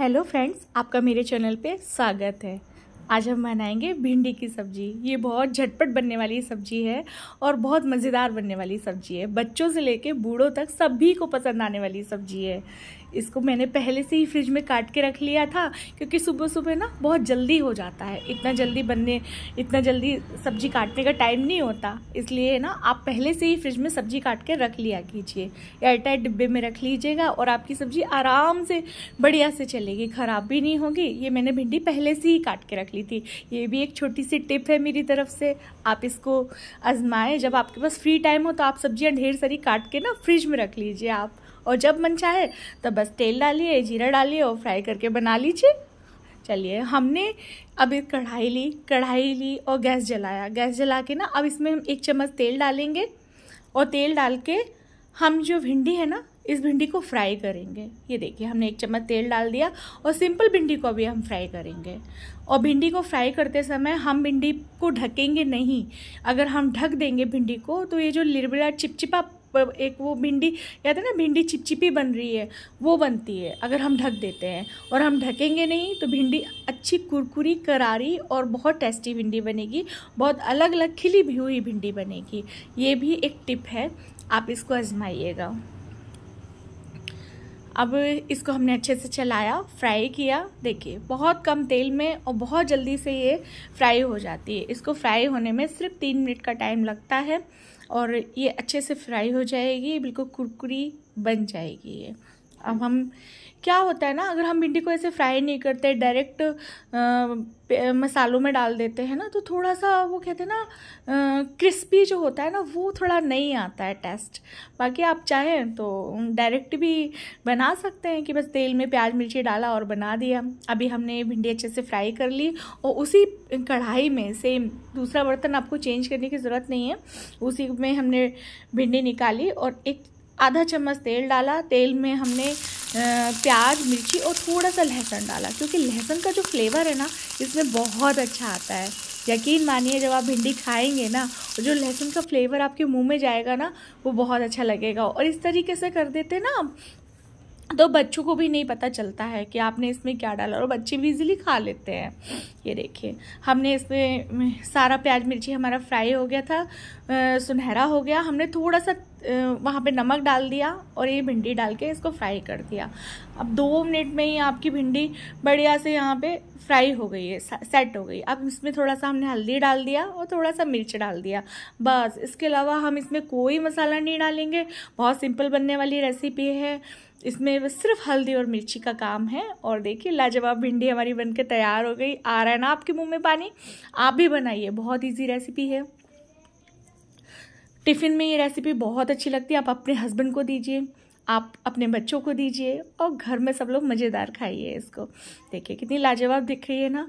hello friends आपका मेरे channel पे स्वागत है आज हम बनाएंगे भिंडी की सब्ज़ी ये बहुत झटपट बनने वाली सब्ज़ी है और बहुत मज़ेदार बनने वाली सब्ज़ी है बच्चों से लेके बूढ़ों तक सभी को पसंद आने वाली सब्ज़ी है इसको मैंने पहले से ही फ्रिज में काट के रख लिया था क्योंकि सुबह सुबह ना बहुत जल्दी हो जाता है इतना जल्दी बनने इतना जल्दी सब्ज़ी काटने का टाइम नहीं होता इसलिए ना आप पहले से ही फ्रिज में सब्ज़ी काट के रख लिया कीजिए एयरटाइट डिब्बे में रख लीजिएगा और आपकी सब्ज़ी आराम से बढ़िया से चलेगी ख़राब भी नहीं होगी ये मैंने भिंडी पहले से ही काट के रख ली रही थी ये भी एक छोटी सी टिप है मेरी तरफ से आप इसको आजमाएं जब आपके पास फ्री टाइम हो तो आप सब्जियां ढेर सारी काट के ना फ्रिज में रख लीजिए आप और जब मन चाहे तो बस तेल डालिए जीरा डालिए और फ्राई करके बना लीजिए चलिए हमने अब एक कढ़ाई ली कढ़ाई ली और गैस जलाया गैस जला के ना अब इसमें हम एक चम्मच तेल डालेंगे और तेल डाल के हम जो भिंडी है ना इस भिंडी को फ्राई करेंगे ये देखिए हमने एक चम्मच तेल डाल दिया और सिंपल भिंडी को भी हम फ्राई करेंगे और भिंडी को फ्राई करते समय हम भिंडी को ढकेंगे नहीं अगर हम ढक देंगे भिंडी को तो ये जो लिरबिला चिपचिपा एक वो भिंडी कहते हैं ना भिंडी चिपचिपी बन रही है वो बनती है अगर हम ढक देते हैं और हम ढकेंगे नहीं तो भिंडी अच्छी कुरकुरी करारी और बहुत टेस्टी भिंडी बनेगी बहुत अलग अलग खिली भी हुई भिंडी बनेगी ये भी एक टिप है आप इसको आजमाइएगा अब इसको हमने अच्छे से चलाया फ्राई किया देखिए बहुत कम तेल में और बहुत जल्दी से ये फ्राई हो जाती है इसको फ्राई होने में सिर्फ तीन मिनट का टाइम लगता है और ये अच्छे से फ्राई हो जाएगी बिल्कुल कुरकुरी बन जाएगी ये अब हम क्या होता है ना अगर हम भिंडी को ऐसे फ्राई नहीं करते डायरेक्ट मसालों में डाल देते हैं ना तो थोड़ा सा वो कहते हैं ना क्रिस्पी जो होता है ना वो थोड़ा नहीं आता है टेस्ट बाकी आप चाहें तो डायरेक्ट भी बना सकते हैं कि बस तेल में प्याज मिर्ची डाला और बना दिया अभी हमने भिंडी अच्छे से फ्राई कर ली और उसी कढ़ाई में सेम दूसरा बर्तन आपको चेंज करने की ज़रूरत नहीं है उसी में हमने भिंडी निकाली और एक आधा चम्मच तेल डाला तेल में हमने प्याज मिर्ची और थोड़ा सा लहसुन डाला क्योंकि लहसुन का जो फ्लेवर है ना इसमें बहुत अच्छा आता है यकीन मानिए जब आप भिंडी खाएंगे ना और जो लहसुन का फ्लेवर आपके मुंह में जाएगा ना वो बहुत अच्छा लगेगा और इस तरीके से कर देते ना तो बच्चों को भी नहीं पता चलता है कि आपने इसमें क्या डाला और बच्चे भी इजीली खा लेते हैं ये देखिए हमने इसमें हम्म, सारा प्याज मिर्ची हमारा फ्राई हो गया था आ, सुनहरा हो गया हमने थोड़ा सा वहाँ पे नमक डाल दिया और ये भिंडी डाल के इसको फ्राई कर दिया अब दो मिनट में ही आपकी भिंडी बढ़िया से यहाँ पे फ्राई हो गई है सेट हो गई अब इसमें थोड़ा सा हमने हल्दी डाल दिया और थोड़ा सा मिर्च डाल दिया बस इसके अलावा हम इसमें कोई मसाला नहीं डालेंगे बहुत सिंपल बनने वाली रेसिपी है इसमें सिर्फ हल्दी और मिर्ची का काम है और देखिए लाजवाब भिंडी हमारी बनके तैयार हो गई आ रहा है ना आपके मुंह में पानी आप भी बनाइए बहुत इजी रेसिपी है टिफ़िन में ये रेसिपी बहुत अच्छी लगती है आप अपने हस्बैंड को दीजिए आप अपने बच्चों को दीजिए और घर में सब लोग मज़ेदार खाइए इसको देखिए कितनी लाजवाब दिख रही है ना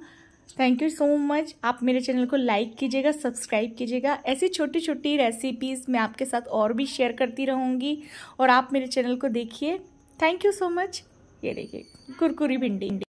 थैंक यू सो मच आप मेरे चैनल को लाइक कीजिएगा सब्सक्राइब कीजिएगा ऐसी छोटी छोटी रेसिपीज़ मैं आपके साथ और भी शेयर करती रहूँगी और आप मेरे चैनल को देखिए थैंक यू सो मच ये देखिए कुरकुरी भिंडी